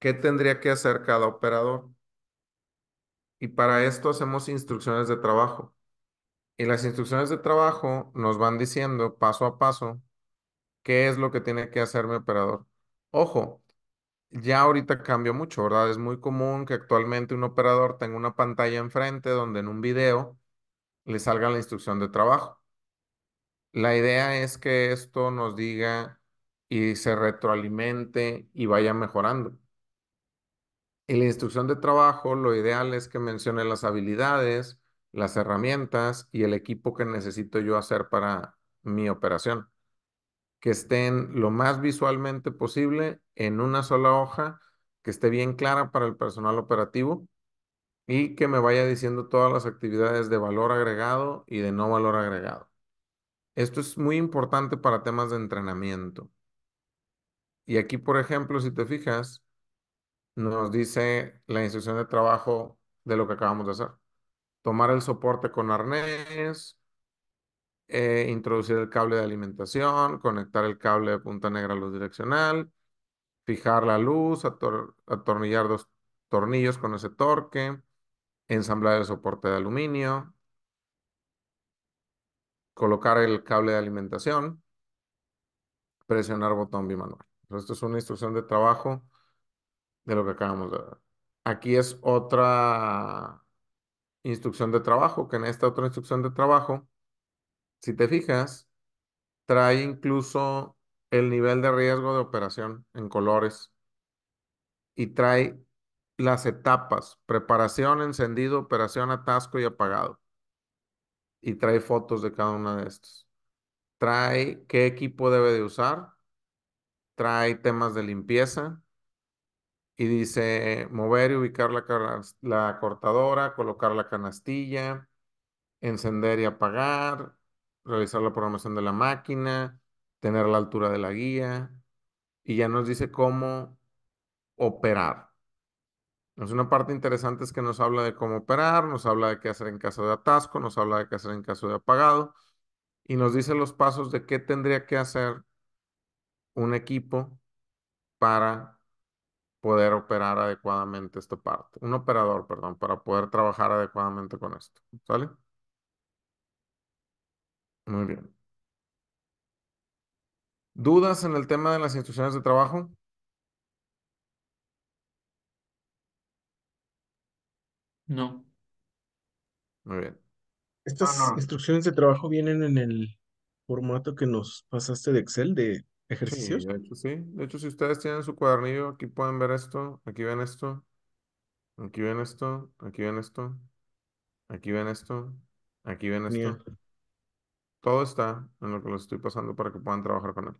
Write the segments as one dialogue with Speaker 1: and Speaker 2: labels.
Speaker 1: qué tendría que hacer cada operador. Y para esto hacemos instrucciones de trabajo. Y las instrucciones de trabajo nos van diciendo paso a paso qué es lo que tiene que hacer mi operador. Ojo, ya ahorita cambió mucho, ¿verdad? Es muy común que actualmente un operador tenga una pantalla enfrente donde en un video le salga la instrucción de trabajo. La idea es que esto nos diga y se retroalimente y vaya mejorando. En la instrucción de trabajo, lo ideal es que mencione las habilidades, las herramientas y el equipo que necesito yo hacer para mi operación. Que estén lo más visualmente posible en una sola hoja, que esté bien clara para el personal operativo y que me vaya diciendo todas las actividades de valor agregado y de no valor agregado. Esto es muy importante para temas de entrenamiento. Y aquí, por ejemplo, si te fijas, nos dice la instrucción de trabajo de lo que acabamos de hacer. Tomar el soporte con arnés, eh, introducir el cable de alimentación, conectar el cable de punta negra a luz direccional, fijar la luz, atornillar dos tornillos con ese torque, ensamblar el soporte de aluminio, colocar el cable de alimentación, presionar botón bimanual. Esto es una instrucción de trabajo de lo que acabamos de ver. Aquí es otra instrucción de trabajo, que en esta otra instrucción de trabajo, si te fijas, trae incluso el nivel de riesgo de operación en colores y trae las etapas, preparación, encendido, operación, atasco y apagado. Y trae fotos de cada una de estas. Trae qué equipo debe de usar, trae temas de limpieza y dice mover y ubicar la, la cortadora, colocar la canastilla, encender y apagar, realizar la programación de la máquina, tener la altura de la guía y ya nos dice cómo operar. Es una parte interesante es que nos habla de cómo operar, nos habla de qué hacer en caso de atasco, nos habla de qué hacer en caso de apagado y nos dice los pasos de qué tendría que hacer un equipo para poder operar adecuadamente esta parte. Un operador, perdón, para poder trabajar adecuadamente con esto. ¿Sale? Muy bien. ¿Dudas en el tema de las instrucciones de trabajo? No. Muy bien. Estas ah, instrucciones de trabajo vienen en el formato que nos pasaste de Excel de ejercicios. Sí, de hecho, si ustedes tienen su cuadernillo, aquí pueden ver esto, aquí ven esto, aquí ven esto, aquí ven esto, aquí ven esto, aquí ven esto. Todo está en lo que les estoy pasando para que puedan trabajar con él.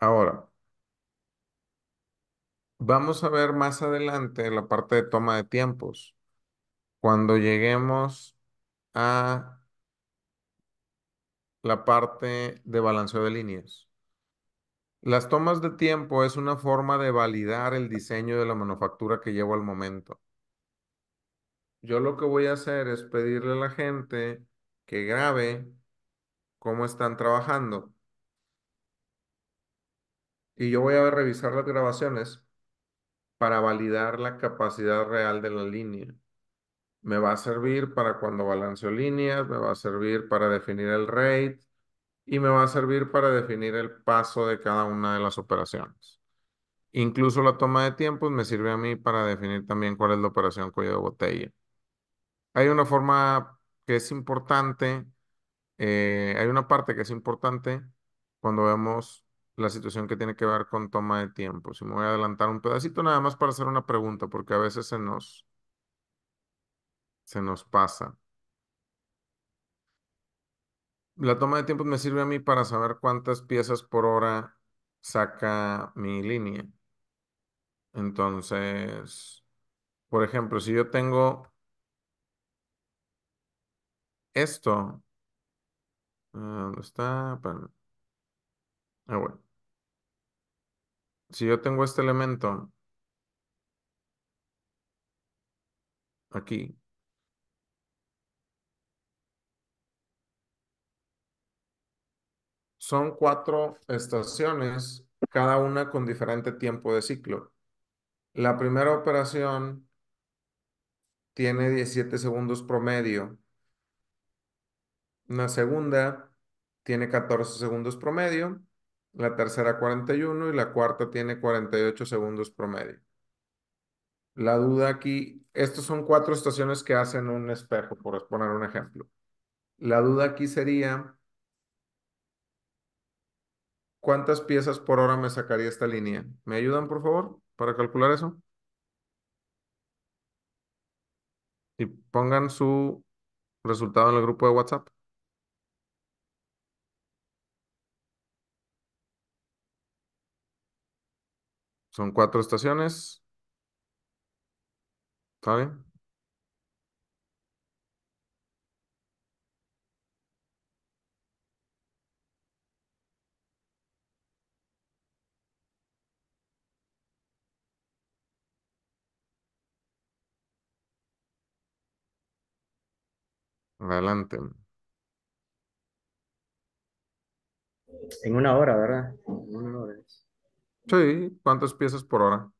Speaker 1: Ahora, vamos a ver más adelante la parte de toma de tiempos. Cuando lleguemos a la parte de balanceo de líneas. Las tomas de tiempo es una forma de validar el diseño de la manufactura que llevo al momento. Yo lo que voy a hacer es pedirle a la gente que grabe cómo están trabajando. Y yo voy a revisar las grabaciones para validar la capacidad real de la línea me va a servir para cuando balanceo líneas, me va a servir para definir el rate y me va a servir para definir el paso de cada una de las operaciones. Incluso la toma de tiempos me sirve a mí para definir también cuál es la operación cuello de botella. Hay una forma que es importante, eh, hay una parte que es importante cuando vemos la situación que tiene que ver con toma de tiempo. Si me voy a adelantar un pedacito nada más para hacer una pregunta, porque a veces se nos se nos pasa. La toma de tiempo me sirve a mí para saber cuántas piezas por hora saca mi línea. Entonces, por ejemplo, si yo tengo esto, eh, ¿dónde está? Ah, bueno. Si yo tengo este elemento aquí, son cuatro estaciones, cada una con diferente tiempo de ciclo. La primera operación tiene 17 segundos promedio. La segunda tiene 14 segundos promedio. La tercera 41 y la cuarta tiene 48 segundos promedio. La duda aquí, Estas son cuatro estaciones que hacen un espejo, por poner un ejemplo. La duda aquí sería ¿cuántas piezas por hora me sacaría esta línea? ¿Me ayudan, por favor, para calcular eso? Y pongan su resultado en el grupo de WhatsApp. Son cuatro estaciones. ¿Está bien? Adelante. En una hora, ¿verdad? Sí, ¿cuántas piezas por hora?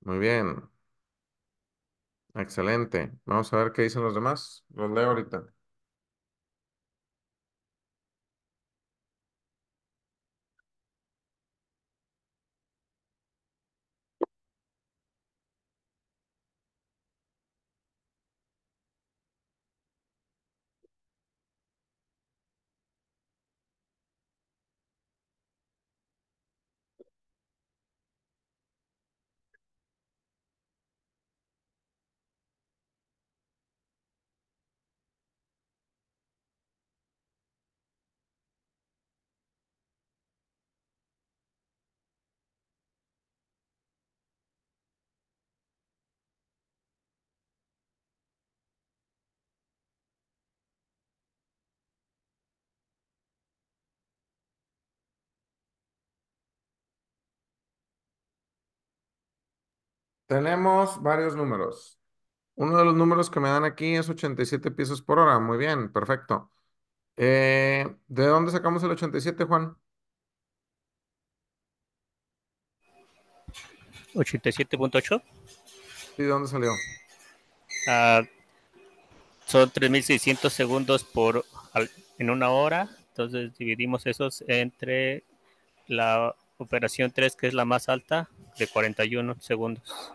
Speaker 1: Muy bien. Excelente. Vamos a ver qué dicen los demás. Los leo ahorita. Tenemos varios números. Uno de los números que me dan aquí es 87 piezas por hora. Muy bien, perfecto. Eh, ¿de dónde sacamos el 87, Juan? 87.8. ¿Y de dónde salió? Ah, son 3.600 segundos por, en una hora. Entonces dividimos esos entre la operación 3, que es la más alta, de 41 segundos.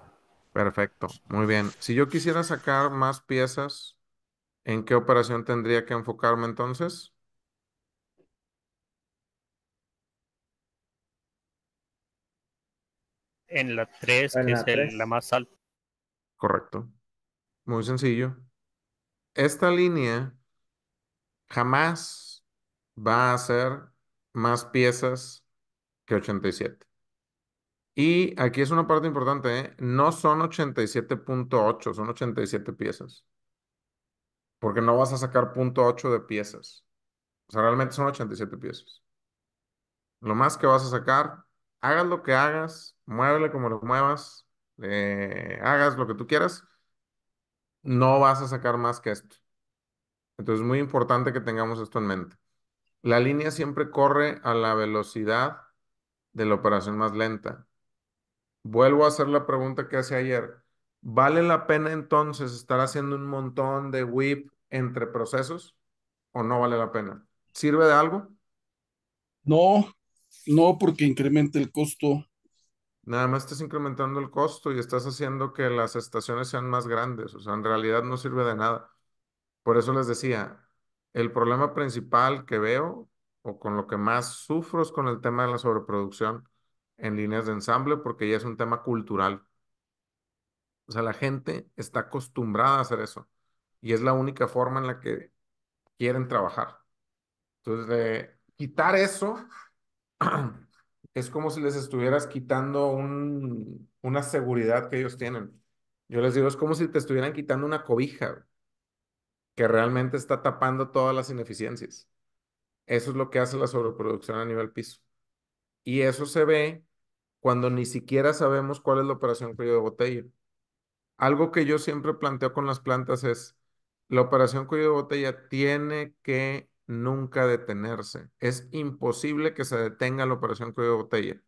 Speaker 1: Perfecto, muy bien. Si yo quisiera sacar más piezas, ¿en qué operación tendría que enfocarme entonces? En la 3, que es la más alta. Correcto. Muy sencillo. Esta línea jamás va a ser más piezas que 87. Y aquí es una parte importante, ¿eh? No son 87.8, son 87 piezas. Porque no vas a sacar .8 de piezas. O sea, realmente son 87 piezas. Lo más que vas a sacar, hagas lo que hagas, muévele como lo muevas, eh, hagas lo que tú quieras, no vas a sacar más que esto. Entonces es muy importante que tengamos esto en mente. La línea siempre corre a la velocidad de la operación más lenta. Vuelvo a hacer la pregunta que hace ayer. ¿Vale la pena entonces estar haciendo un montón de whip entre procesos o no vale la pena? ¿Sirve de algo? No, no, porque incrementa el costo. Nada más estás incrementando el costo y estás haciendo que las estaciones sean más grandes. O sea, en realidad no sirve de nada. Por eso les decía, el problema principal que veo o con lo que más sufro es con el tema de la sobreproducción en líneas de ensamble porque ya es un tema cultural. O sea, la gente está acostumbrada a hacer eso y es la única forma en la que quieren trabajar. Entonces, quitar eso es como si les estuvieras quitando un, una seguridad que ellos tienen. Yo les digo, es como si te estuvieran quitando una cobija que realmente está tapando todas las ineficiencias. Eso es lo que hace la sobreproducción a nivel piso. Y eso se ve cuando ni siquiera sabemos cuál es la operación cuello de botella. Algo que yo siempre planteo con las plantas es, la operación cuello de botella tiene que nunca detenerse. Es imposible que se detenga la operación cuello de botella.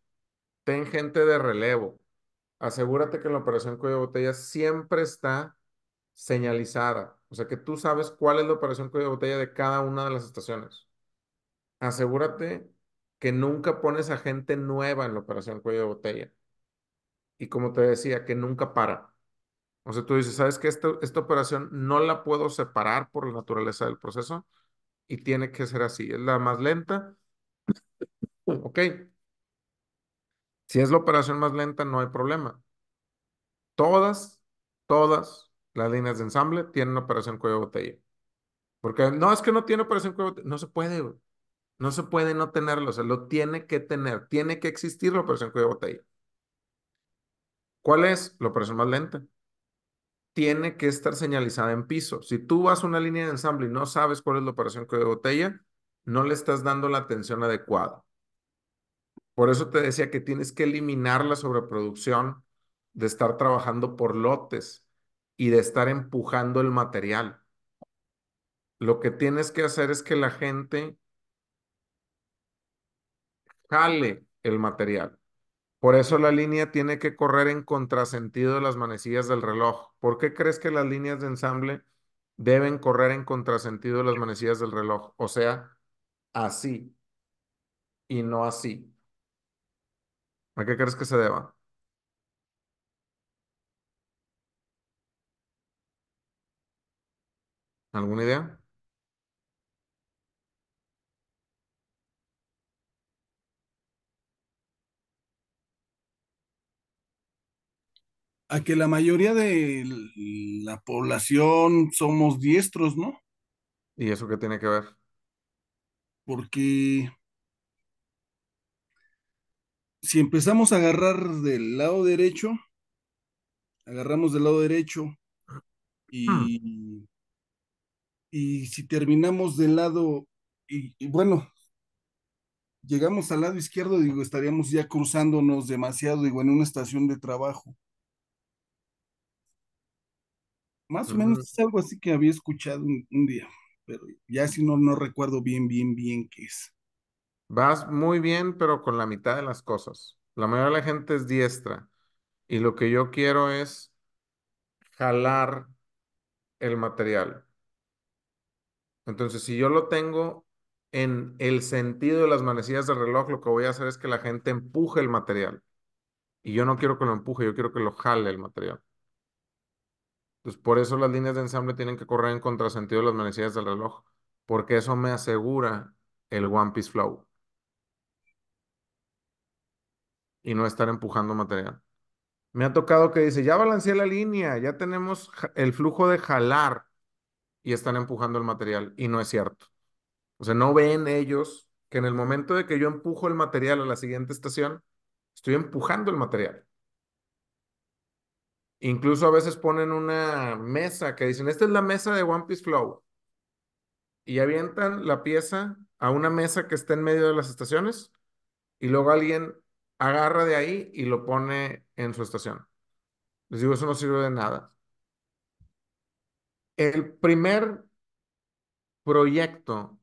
Speaker 1: Ten gente de relevo. Asegúrate que la operación cuello de botella siempre está señalizada. O sea que tú sabes cuál es la operación cuello de botella de cada una de las estaciones. Asegúrate que nunca pones a gente nueva en la operación cuello de botella. Y como te decía, que nunca para. O sea, tú dices, ¿sabes que Esta, esta operación no la puedo separar por la naturaleza del proceso y tiene que ser así. Es la más lenta. Ok. Si es la operación más lenta, no hay problema. Todas, todas las líneas de ensamble tienen operación cuello de botella. Porque no, es que no tiene operación cuello de botella. No se puede, no se puede no tenerlo, o sea, lo tiene que tener, tiene que existir la operación cuello de botella. ¿Cuál es? La operación más lenta. Tiene que estar señalizada en piso. Si tú vas a una línea de ensamble y no sabes cuál es la operación cuello de botella, no le estás dando la atención adecuada. Por eso te decía que tienes que eliminar la sobreproducción de estar trabajando por lotes y de estar empujando el material. Lo que tienes que hacer es que la gente jale el material. Por eso la línea tiene que correr en contrasentido de las manecillas del reloj. ¿Por qué crees que las líneas de ensamble deben correr en contrasentido de las manecillas del reloj? O sea, así y no así. ¿A qué crees que se deba? ¿Alguna idea? a que la mayoría de la población somos diestros, ¿no? ¿Y eso qué tiene que ver? Porque si empezamos a agarrar del lado derecho, agarramos del lado derecho hmm. y, si terminamos del lado, y, y bueno, llegamos al lado izquierdo, digo, estaríamos ya cruzándonos demasiado, digo, en una estación de trabajo. Más o menos es algo así que había escuchado un, día, pero ya si no, no recuerdo bien, bien, bien qué es. Vas muy bien, pero con la mitad de las cosas. La mayoría de la gente es diestra y lo que yo quiero es jalar el material. Entonces, si yo lo tengo en el sentido de las manecillas del reloj, lo que voy a hacer es que la gente empuje el material. Y yo no quiero que lo empuje, yo quiero que lo jale el material. Entonces, pues, por eso las líneas de ensamble tienen que correr en contrasentido de las manecillas del reloj, porque eso me asegura el One Piece Flow. Y no estar empujando material. Me ha tocado que dice, ya balanceé la línea, ya tenemos el flujo de jalar y están empujando el material. Y no es cierto. O sea, no ven ellos que en el momento de que yo empujo el material a la siguiente estación, estoy empujando el material. Incluso a veces ponen una mesa que dicen, esta es la mesa de One Piece Flow. Y avientan la pieza a una mesa que está en medio de las estaciones y luego alguien agarra de ahí y lo pone en su estación. Les digo, eso no sirve de nada. El primer proyecto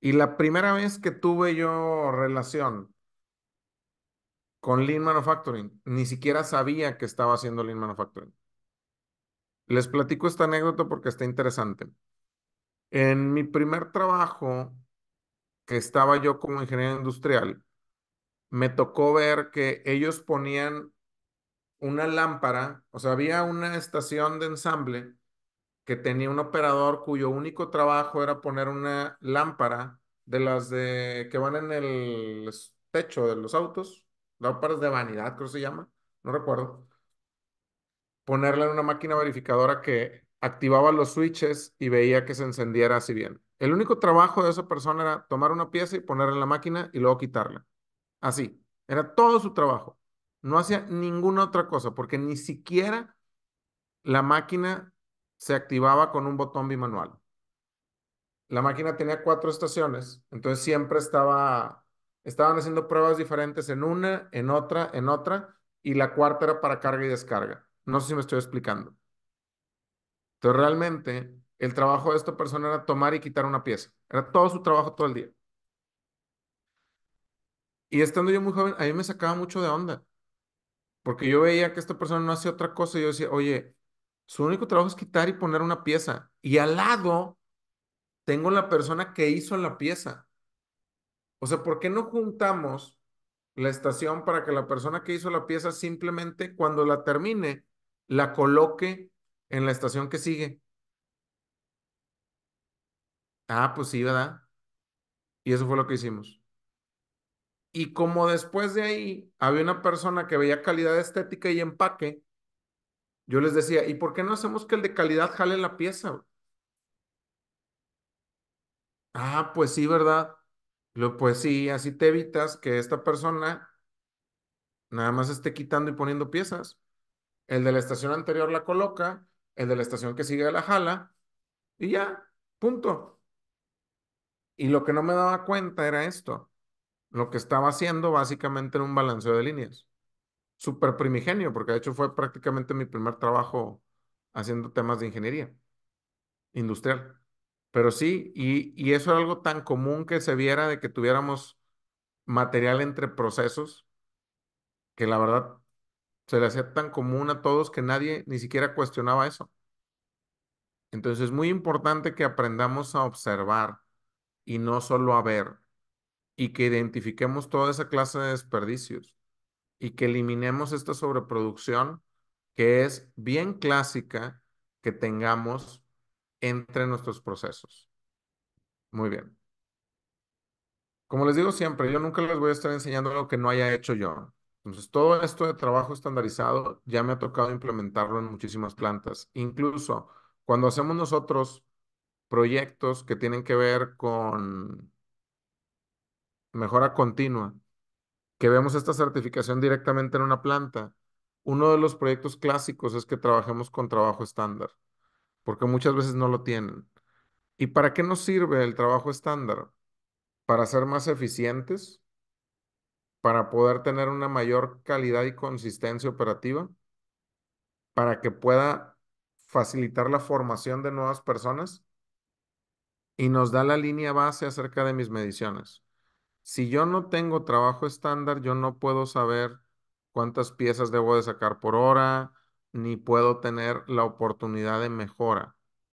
Speaker 1: y la primera vez que tuve yo relación con Lean Manufacturing. Ni siquiera sabía que estaba haciendo Lean Manufacturing. Les platico esta anécdota porque está interesante. En mi primer trabajo, que estaba yo como ingeniero industrial, me tocó ver que ellos ponían una lámpara, o sea, había una estación de ensamble que tenía un operador cuyo único trabajo era poner una lámpara de las de que van en el techo de los autos, lámparas de vanidad, creo que se llama, no recuerdo. Ponerla en una máquina verificadora que activaba los switches y veía que se encendiera así bien. El único trabajo de esa persona era tomar una pieza y ponerla en la máquina y luego quitarla. Así, era todo su trabajo. No hacía ninguna otra cosa porque ni siquiera la máquina se activaba con un botón bimanual. La máquina tenía cuatro estaciones, entonces siempre estaba Estaban haciendo pruebas diferentes en una, en otra, en otra, y la cuarta era para carga y descarga. No sé si me estoy explicando. Entonces, realmente, el trabajo de esta persona era tomar y quitar una pieza. Era todo su trabajo todo el día. Y estando yo muy joven, a mí me sacaba mucho de onda. Porque yo veía que esta persona no hacía otra cosa y yo decía, oye, su único trabajo es quitar y poner una pieza. Y al lado tengo la persona que hizo la pieza. O sea, ¿por qué no juntamos la estación para que la persona que hizo la pieza simplemente cuando la termine, la coloque en la estación que sigue? Ah, pues sí, ¿verdad? Y eso fue lo que hicimos. Y como después de ahí había una persona que veía calidad estética y empaque, yo les decía, ¿y por qué no hacemos que el de calidad jale la pieza? Ah, pues sí, ¿verdad? Lo, pues sí, así te evitas que esta persona nada más esté quitando y poniendo piezas. El de la estación anterior la coloca, el de la estación que sigue la jala y ya, punto. Y lo que no me daba cuenta era esto, lo que estaba haciendo básicamente era un balanceo de líneas, súper primigenio, porque de hecho fue prácticamente mi primer trabajo haciendo temas de ingeniería industrial. Pero sí, y, eso era algo tan común que se viera de que tuviéramos material entre procesos, que la verdad se le hacía tan común a todos que nadie ni siquiera cuestionaba eso. Entonces es muy importante que aprendamos a observar y no solo a ver, y que identifiquemos toda esa clase de desperdicios y que eliminemos esta sobreproducción que es bien clásica que tengamos entre nuestros procesos. Muy bien. Como les digo siempre, yo nunca les voy a estar enseñando lo que no haya hecho yo. Entonces, todo esto de trabajo estandarizado ya me ha tocado implementarlo en muchísimas plantas. Incluso cuando hacemos nosotros proyectos que tienen que ver con mejora continua, que vemos esta certificación directamente en una planta, uno de los proyectos clásicos es que trabajemos con trabajo estándar porque muchas veces no lo tienen. ¿Y para qué nos sirve el trabajo estándar? Para ser más eficientes, para poder tener una mayor calidad y consistencia operativa, para que pueda facilitar la formación de nuevas personas y nos da la línea base acerca de mis mediciones. Si yo no tengo trabajo estándar, yo no puedo saber cuántas piezas debo de sacar por hora, ni puedo tener la oportunidad de mejora.